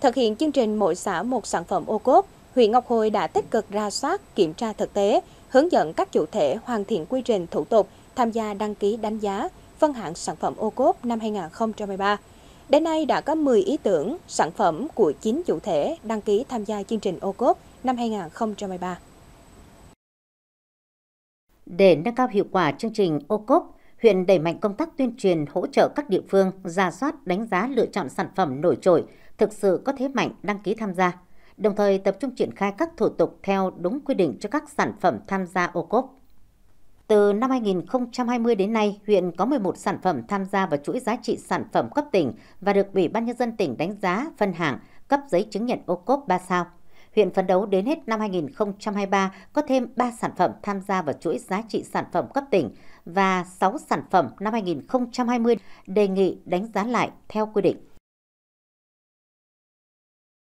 Thực hiện chương trình mỗi xã một sản phẩm ô cốp, huyện Ngọc Hồi đã tích cực ra soát, kiểm tra thực tế, hướng dẫn các chủ thể hoàn thiện quy trình thủ tục tham gia đăng ký đánh giá, phân hạng sản phẩm ô cốp năm 2023. Đến nay đã có 10 ý tưởng, sản phẩm của 9 chủ thể đăng ký tham gia chương trình ô cốp năm 2023. Để nâng cao hiệu quả chương trình ô cốp, huyện đẩy mạnh công tác tuyên truyền hỗ trợ các địa phương ra soát đánh giá lựa chọn sản phẩm nổi trội thực sự có thế mạnh đăng ký tham gia đồng thời tập trung triển khai các thủ tục theo đúng quy định cho các sản phẩm tham gia ô cốp từ năm 2020 đến nay, huyện có 11 sản phẩm tham gia vào chuỗi giá trị sản phẩm cấp tỉnh và được Ủy ban Nhân dân tỉnh đánh giá, phân hạng, cấp giấy chứng nhận ô cốp 3 sao. Huyện phấn đấu đến hết năm 2023 có thêm 3 sản phẩm tham gia vào chuỗi giá trị sản phẩm cấp tỉnh và 6 sản phẩm năm 2020 đề nghị đánh giá lại theo quy định.